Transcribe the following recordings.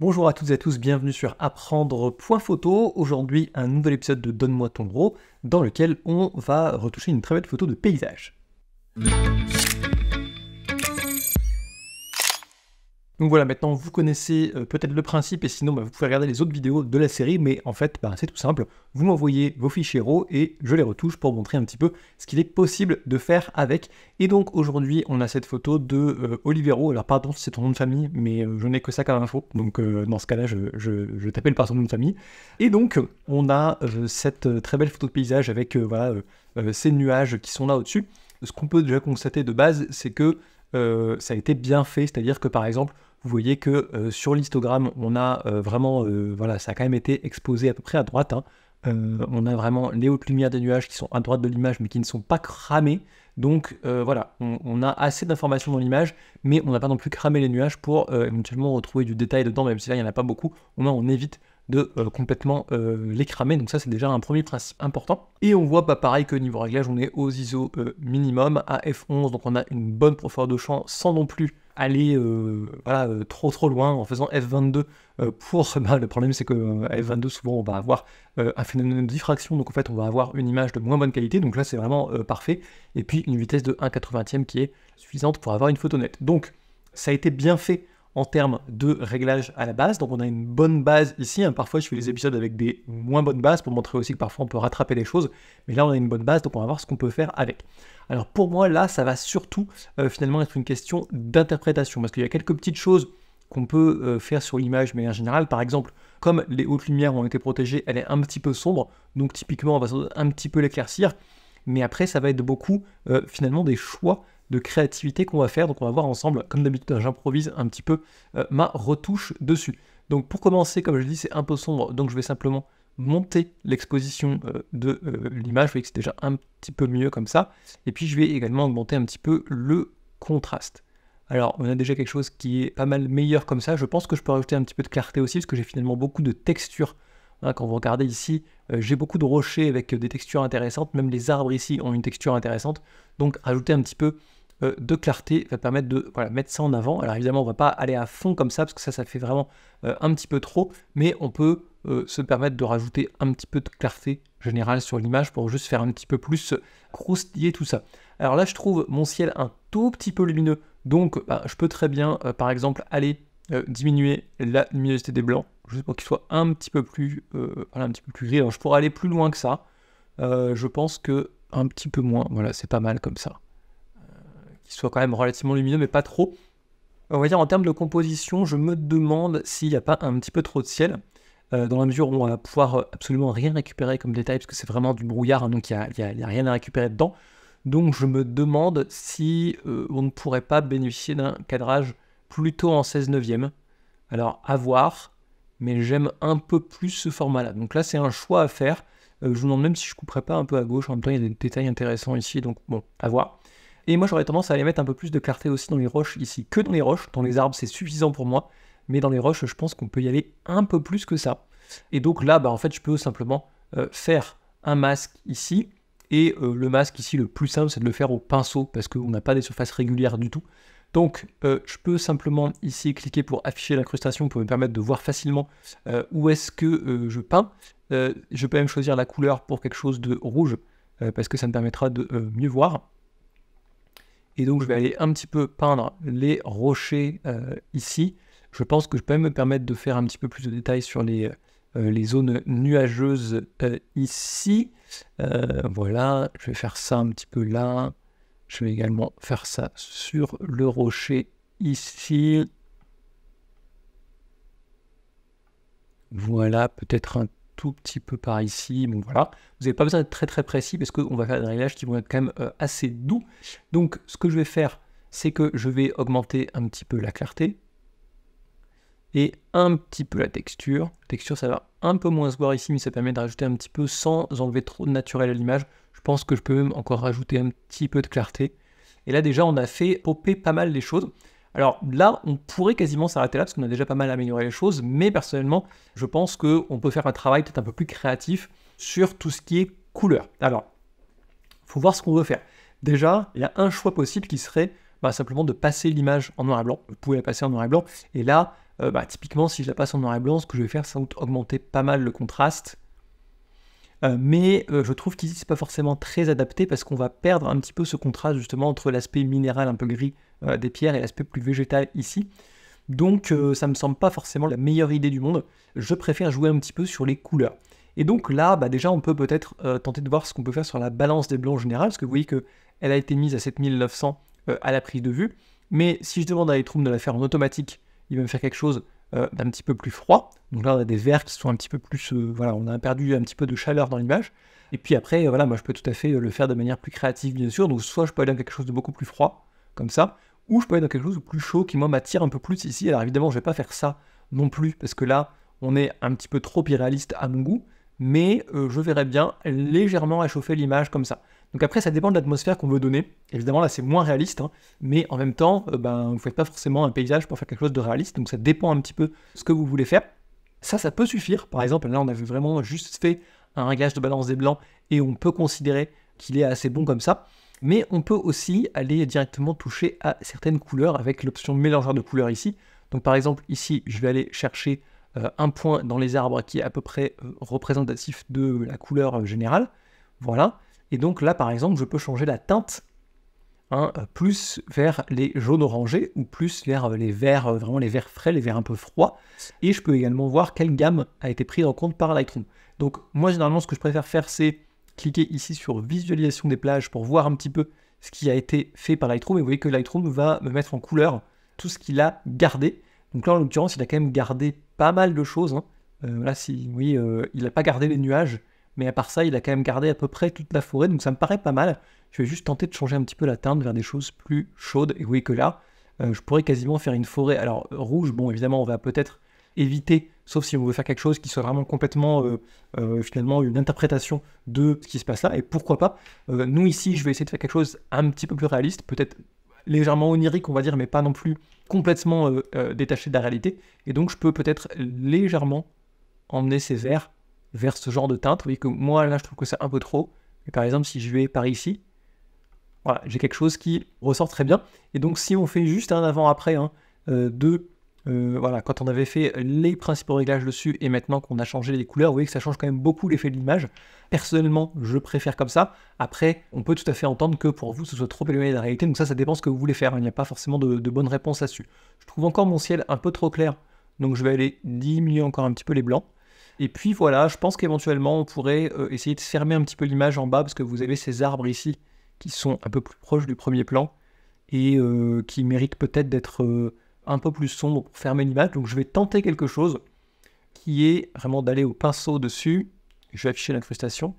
Bonjour à toutes et à tous, bienvenue sur apprendre.photo Aujourd'hui, un nouvel épisode de Donne-moi ton gros, dans lequel on va retoucher une très belle photo de paysage. Donc voilà, maintenant vous connaissez euh, peut-être le principe, et sinon bah, vous pouvez regarder les autres vidéos de la série, mais en fait bah, c'est tout simple, vous m'envoyez vos fichiers RAW et je les retouche pour montrer un petit peu ce qu'il est possible de faire avec. Et donc aujourd'hui on a cette photo de euh, Olivero, alors pardon si c'est ton nom de famille, mais euh, je n'ai que ça comme info, donc dans ce cas-là je, t'appelle par son nom de famille. Et donc on a cette très belle photo de paysage avec voilà, ces nuages qui sont là au-dessus. Ce qu'on peut déjà constater de base, c'est que ça a été bien fait, c'est-à-dire que par exemple, vous voyez que euh, sur l'histogramme, on a euh, vraiment, euh, voilà, ça a quand même été exposé à peu près à droite. Hein. on a vraiment les hautes lumières des nuages qui sont à droite de l'image, mais qui ne sont pas cramées. Donc voilà, on, a assez d'informations dans l'image, mais on n'a pas non plus cramé les nuages pour éventuellement retrouver du détail dedans, même si là il n'y en a pas beaucoup. On on évite de complètement les cramer. Donc ça c'est déjà un premier principe important. Et on voit pas pareil que niveau réglage, on est aux ISO minimum à F11, donc on a une bonne profondeur de champ sans non plus aller euh, euh, trop trop loin en faisant F22 euh, pour... Bah, le problème c'est que F22 souvent on va avoir un phénomène de diffraction, donc en fait on va avoir une image de moins bonne qualité, donc là c'est vraiment parfait, et puis une vitesse de 180 qui est suffisante pour avoir une photo nette. Donc ça a été bien fait en termes de réglage à la base. Donc on a une bonne base ici. Hein. Parfois je fais les épisodes avec des moins bonnes bases pour montrer aussi que parfois on peut rattraper les choses. Mais là on a une bonne base, donc on va voir ce qu'on peut faire avec. Alors pour moi là ça va surtout euh, finalement être une question d'interprétation. Parce qu'il y a quelques petites choses qu'on peut euh, faire sur l'image mais en général, Par exemple, comme les hautes lumières ont été protégées, elle est un petit peu sombre. Donc typiquement on va un petit peu l'éclaircir. Mais après ça va être beaucoup euh, finalement des choix de créativité qu'on va faire. Donc on va voir ensemble, comme d'habitude, j'improvise un petit peu euh, ma retouche dessus. Donc pour commencer, comme je dis, c'est un peu sombre, donc je vais simplement monter l'exposition euh, de euh, l'image. Vous voyez que c'est déjà un petit peu mieux comme ça. Et puis je vais également augmenter un petit peu le contraste. Alors, on a déjà quelque chose qui est pas mal meilleur comme ça. Je pense que je peux rajouter un petit peu de clarté aussi, parce que j'ai finalement beaucoup de textures. Hein. quand vous regardez ici, j'ai beaucoup de rochers avec des textures intéressantes. Même les arbres ici ont une texture intéressante. Donc, rajouter un petit peu euh, de clarté va permettre de voilà, mettre ça en avant. Alors évidemment, on va pas aller à fond comme ça, parce que ça, ça fait vraiment euh, un petit peu trop, mais on peut euh, se permettre de rajouter un petit peu de clarté générale sur l'image pour juste faire un petit peu plus croustiller tout ça. Alors là, je trouve mon ciel un tout petit peu lumineux, donc bah, je peux très bien, par exemple, aller diminuer la luminosité des blancs, juste pour qu'il soit un petit peu plus, voilà, un petit peu plus gris. je pourrais aller plus loin que ça. je pense que un petit peu moins, voilà, c'est pas mal comme ça soit quand même relativement lumineux, mais pas trop. On va dire en termes de composition, je me demande s'il n'y a pas un petit peu trop de ciel, euh, dans la mesure où on va pouvoir euh, absolument rien récupérer comme détail, parce que c'est vraiment du brouillard, hein, donc il n'y a, rien à récupérer dedans. Donc je me demande si euh, on ne pourrait pas bénéficier d'un cadrage plutôt en 16 neuvième. Alors à voir, mais j'aime un peu plus ce format-là. Donc là c'est un choix à faire. je vous demande même si je couperais pas un peu à gauche, en même temps il y a des détails intéressants ici, donc bon, à voir. Et moi, j'aurais tendance à aller mettre un peu plus de clarté aussi dans les roches ici que dans les roches. Dans les arbres, c'est suffisant pour moi. Mais dans les roches, je pense qu'on peut y aller un peu plus que ça. Et donc là, bah, en fait, je peux simplement euh, faire un masque ici. Et euh, le masque ici, le plus simple, c'est de le faire au pinceau parce qu'on n'a pas des surfaces régulières du tout. Donc, euh, je peux simplement ici cliquer pour afficher l'incrustation pour me permettre de voir facilement où est-ce que je peins. je peux même choisir la couleur pour quelque chose de rouge parce que ça me permettra de mieux voir. Et donc, je vais aller un petit peu peindre les rochers euh, ici. Je pense que je peux me permettre de faire un petit peu plus de détails sur les, euh, les zones nuageuses euh, ici. voilà, je vais faire ça un petit peu là. Je vais également faire ça sur le rocher ici. Voilà, peut-être un petit peu par ici. donc voilà. Vous avez pas besoin d'être très très précis parce qu'on va faire des réglages qui vont être quand même euh, assez doux. Donc, ce que je vais faire, c'est que je vais augmenter un petit peu la clarté et un petit peu la texture. texture, ça va un peu moins se voir ici, mais ça permet de rajouter un petit peu sans enlever trop de naturel à l'image. Je pense que je peux même encore rajouter un petit peu de clarté. Et là, déjà, on a fait popper pas mal les choses. Alors là, on pourrait quasiment s'arrêter là parce qu'on a déjà pas mal amélioré les choses, mais personnellement, je pense qu'on peut faire un travail peut-être un peu plus créatif sur tout ce qui est couleur. Alors, faut voir ce qu'on veut faire. Déjà, il y a un choix possible qui serait bah, simplement de passer l'image en noir et blanc. Vous pouvez la passer en noir et blanc. Et là, euh, bah, typiquement, si je la passe en noir et blanc, ce que je vais faire, c'est augmenter pas mal le contraste. Euh, mais euh, je trouve qu'ici, n'est pas forcément très adapté parce qu'on va perdre un petit peu ce contraste justement entre l'aspect minéral un peu gris euh, des pierres et l'aspect plus végétal ici. Donc euh, ça me semble pas forcément la meilleure idée du monde. Je préfère jouer un petit peu sur les couleurs. Et donc là, bah, déjà, on peut peut-être euh, tenter de voir ce qu'on peut faire sur la balance des blancs en général, parce que vous voyez qu'elle a été mise à 7900 à la prise de vue. Mais si je demande à Lightroom de la faire en automatique, il va me faire quelque chose d'un petit peu plus froid. Donc là, on a des verts qui sont un petit peu plus... voilà, on a perdu un petit peu de chaleur dans l'image. Et puis après, voilà, moi je peux tout à fait le faire de manière plus créative, bien sûr. Donc soit je peux aller dans quelque chose de beaucoup plus froid, comme ça, ou je peux aller dans quelque chose de plus chaud qui, moi, m'attire un peu plus ici. Alors évidemment, je vais pas faire ça non plus, parce que là, on est un petit peu trop irréaliste à mon goût, mais euh, je verrais bien légèrement réchauffer l'image comme ça. Donc après, ça dépend de l'atmosphère qu'on veut donner. Évidemment, là, c'est moins réaliste, hein, mais en même temps, euh, ben, vous ne faites pas forcément un paysage pour faire quelque chose de réaliste, donc ça dépend un petit peu ce que vous voulez faire. Ça, ça peut suffire. Par exemple, là, on avait vraiment juste fait un réglage de balance des blancs, et on peut considérer qu'il est assez bon comme ça mais on peut aussi aller directement toucher à certaines couleurs avec l'option mélangeur de couleurs ici. Donc par exemple ici, je vais aller chercher euh, un point dans les arbres qui est à peu près euh, représentatif de la couleur euh, générale. Voilà. Et donc là par exemple, je peux changer la teinte hein, plus vers les jaunes orangés ou plus vers les verts, vraiment les verts frais, les verts un peu froids. Et je peux également voir quelle gamme a été prise en compte par Lightroom. Donc moi généralement ce que je préfère faire c'est cliquez ici sur visualisation des plages pour voir un petit peu ce qui a été fait par Lightroom. Et vous voyez que Lightroom va me mettre en couleur tout ce qu'il a gardé. Donc là, en l'occurrence, il a quand même gardé pas mal de choses. Hein. Euh, là, si, oui, euh, il n'a pas gardé les nuages, mais à part ça, il a quand même gardé à peu près toute la forêt. Donc ça me paraît pas mal. Je vais juste tenter de changer un petit peu la teinte vers des choses plus chaudes. Et vous voyez que là, euh, je pourrais quasiment faire une forêt. Alors, rouge, bon, évidemment, on va peut-être éviter, sauf si on veut faire quelque chose qui soit vraiment complètement, euh, euh, finalement, une interprétation de ce qui se passe là. Et pourquoi pas euh, Nous, ici, je vais essayer de faire quelque chose un petit peu plus réaliste, peut-être légèrement onirique, on va dire, mais pas non plus complètement détaché de la réalité. Et donc, je peux peut-être légèrement emmener ces airs vers ce genre de teinte. Vous voyez que moi, là, je trouve que c'est un peu trop. et par exemple, si je vais par ici, voilà, j'ai quelque chose qui ressort très bien. Et donc, si on fait juste un avant-après hein, de euh, voilà, quand on avait fait les principaux réglages dessus et maintenant qu'on a changé les couleurs, vous voyez que ça change quand même beaucoup l'effet de l'image. Personnellement, je préfère comme ça. Après, on peut tout à fait entendre que pour vous, ce soit trop éloigné de la réalité. Donc ça, ça dépend ce que vous voulez faire. Hein. Il n'y a pas forcément de, bonnes bonne réponse là-dessus. Je trouve encore mon ciel un peu trop clair. Donc je vais aller diminuer encore un petit peu les blancs. Et puis voilà, je pense qu'éventuellement, on pourrait euh, essayer de fermer un petit peu l'image en bas parce que vous avez ces arbres ici qui sont un peu plus proches du premier plan et euh, qui méritent peut-être d'être un peu plus sombre pour fermer l'image. Donc je vais tenter quelque chose qui est vraiment d'aller au pinceau dessus. Je vais afficher l'incrustation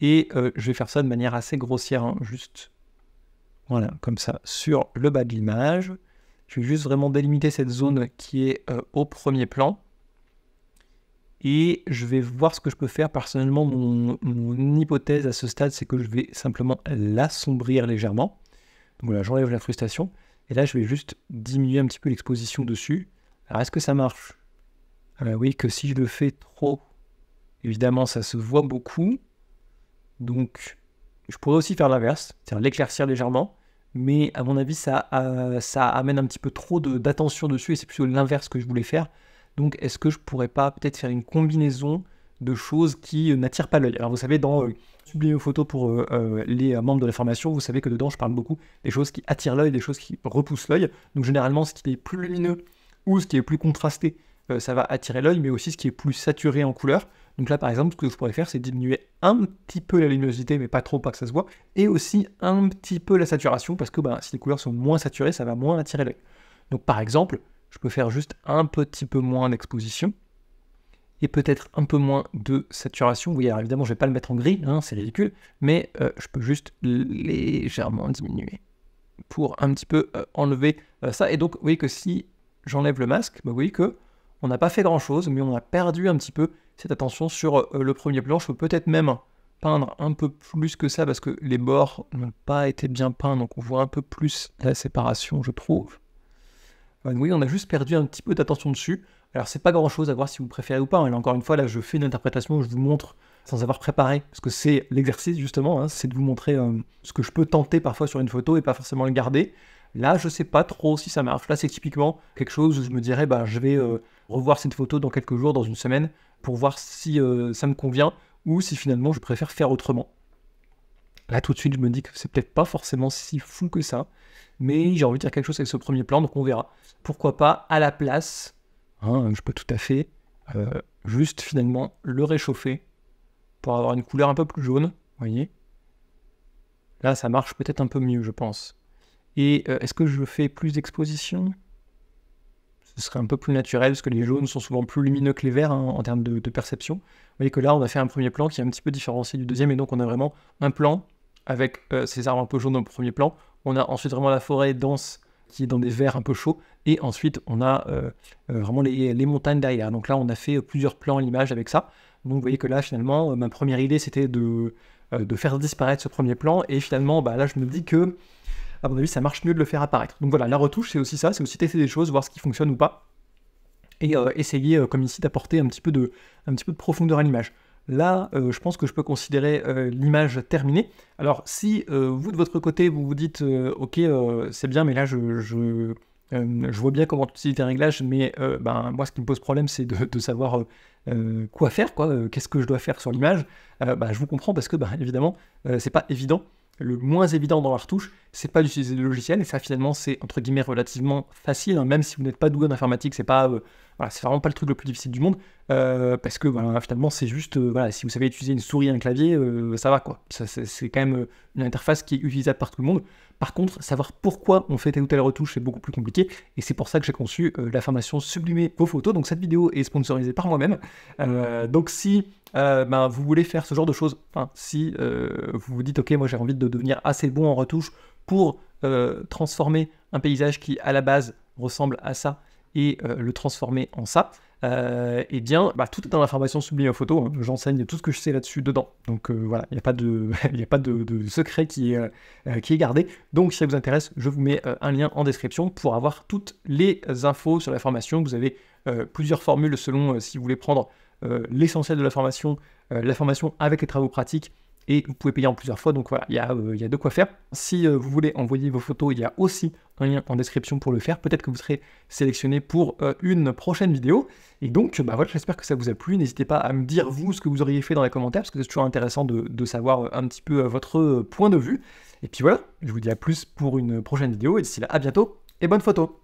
et euh, je vais faire ça de manière assez grossière, hein, juste voilà, comme ça, sur le bas de l'image. Je vais juste vraiment délimiter cette zone qui est euh, au premier plan. Et je vais voir ce que je peux faire. Personnellement, mon, hypothèse à ce stade, c'est que je vais simplement l'assombrir légèrement. Donc voilà, j'enlève l'incrustation. Et là, je vais juste diminuer un petit peu l'exposition dessus. Alors, est-ce que ça marche euh, Oui, que si je le fais trop, évidemment, ça se voit beaucoup. Donc, je pourrais aussi faire l'inverse, c'est-à-dire l'éclaircir légèrement. Mais à mon avis, ça, euh, ça amène un petit peu trop d'attention dessus et c'est plutôt l'inverse que je voulais faire. Donc, est-ce que je pourrais pas peut-être faire une combinaison de choses qui n'attirent pas l'œil. Alors vous savez, dans euh, Sublime Photo pour euh, euh, les membres de la formation, vous savez que dedans je parle beaucoup des choses qui attirent l'œil, des choses qui repoussent l'œil. Donc généralement, ce qui est plus lumineux ou ce qui est plus contrasté, ça va attirer l'œil, mais aussi ce qui est plus saturé en couleur. Donc là, par exemple, ce que je pourrais faire, c'est diminuer un petit peu la luminosité, mais pas trop, pas que ça se voit, et aussi un petit peu la saturation, parce que ben, si les couleurs sont moins saturées, ça va moins attirer l'œil. Donc par exemple, je peux faire juste un petit peu moins d'exposition, et peut-être un peu moins de saturation. Oui, alors évidemment, je vais pas le mettre en gris, hein, c'est ridicule, mais euh, je peux juste légèrement diminuer pour un petit peu euh, enlever euh, ça. Et donc, vous voyez que si j'enlève le masque, bah, vous voyez que on n'a pas fait grand-chose, mais on a perdu un petit peu cette attention sur le premier plan. Je peux peut-être même peindre un peu plus que ça parce que les bords n'ont pas été bien peints, donc on voit un peu plus la séparation, je trouve. oui, on a juste perdu un petit peu d'attention dessus. Alors c'est pas grand chose à voir si vous préférez ou pas. Hein. Et là, encore une fois, là je fais une interprétation où je vous montre sans avoir préparé, parce que c'est l'exercice justement, hein, c'est de vous montrer euh, ce que je peux tenter parfois sur une photo et pas forcément le garder. Là, je sais pas trop si ça marche. Là, c'est typiquement quelque chose où je me dirais, bah, je vais euh, revoir cette photo dans quelques jours, dans une semaine, pour voir si euh, ça me convient ou si finalement je préfère faire autrement. Là, tout de suite, je me dis que c'est peut-être pas forcément si fou que ça, mais j'ai envie de dire quelque chose avec ce premier plan, donc on verra. Pourquoi pas, à la place, Hein, je peux tout à fait euh, euh. juste finalement le réchauffer pour avoir une couleur un peu plus jaune, voyez. Là, ça marche peut-être un peu mieux, je pense. Et euh, est-ce que je fais plus d'exposition Ce serait un peu plus naturel, parce que les jaunes sont souvent plus lumineux que les verts hein, en termes de, perception. Vous voyez que là, on a fait un premier plan qui est un petit peu différencié du deuxième, et donc on a vraiment un plan avec ces arbres un peu jaunes au premier plan. On a ensuite vraiment la forêt dense qui est dans des verres un peu chauds. Et ensuite, on a euh, euh, vraiment les, montagnes derrière. Donc là, on a fait euh, plusieurs plans à l'image avec ça. Donc vous voyez que là, finalement, ma première idée, c'était de, de faire disparaître ce premier plan. Et finalement, bah, là, je me dis que, à mon avis, ça marche mieux de le faire apparaître. Donc voilà, la retouche, c'est aussi ça. C'est aussi tester des choses, voir ce qui fonctionne ou pas. Et essayer, comme ici, d'apporter un, petit peu de, un petit peu de profondeur à l'image. Là, euh, je pense que je peux considérer euh, l'image terminée. Alors, si euh, vous, de votre côté, vous vous dites Ok, c'est bien, mais là, je, je, vois bien comment utiliser tes réglages, mais ben, moi, ce qui me pose problème, c'est de, de, savoir quoi faire, quoi, qu'est-ce que je dois faire sur l'image. Ben, je vous comprends parce que, ben, évidemment, c'est pas évident. Le moins évident dans la retouche, c'est pas d'utiliser le logiciel, et ça, finalement, c'est entre guillemets relativement facile, hein. même si vous n'êtes pas doué en informatique, c'est pas voilà, c'est vraiment pas le truc le plus difficile du monde euh, parce que voilà, finalement, c'est juste euh, voilà, si vous savez utiliser une souris et un clavier, euh, ça va quoi. c'est quand même une interface qui est utilisable par tout le monde. Par contre, savoir pourquoi on fait telle ou telle retouche est beaucoup plus compliqué et c'est pour ça que j'ai conçu la formation Sublimer vos photos. Donc cette vidéo est sponsorisée par moi-même. donc si ben, vous voulez faire ce genre de choses, si vous vous dites ok, moi j'ai envie de devenir assez bon en retouche pour transformer un paysage qui à la base ressemble à ça et euh, le transformer en ça, euh, eh bien, bah, tout est dans formation sublime en photo. Hein. J'enseigne tout ce que je sais là-dessus dedans. Donc euh, voilà, il n'y a pas de, secret qui euh, qui est gardé. Donc si ça vous intéresse, je vous mets un lien en description pour avoir toutes les infos sur la formation. Vous avez plusieurs formules selon si vous voulez prendre l'essentiel de la formation, la formation avec les travaux pratiques et vous pouvez payer en plusieurs fois. Donc voilà, il y, a euh, de quoi faire. Si euh, vous voulez envoyer vos photos, il y a aussi un lien en description pour le faire. Peut-être que vous serez sélectionné pour euh, une prochaine vidéo. Et donc, bah voilà, j'espère que ça vous a plu. N'hésitez pas à me dire vous ce que vous auriez fait dans les commentaires, parce que c'est toujours intéressant de, de, savoir un petit peu votre point de vue. Et puis voilà, je vous dis à plus pour une prochaine vidéo. Et d'ici là, à bientôt et bonne photo.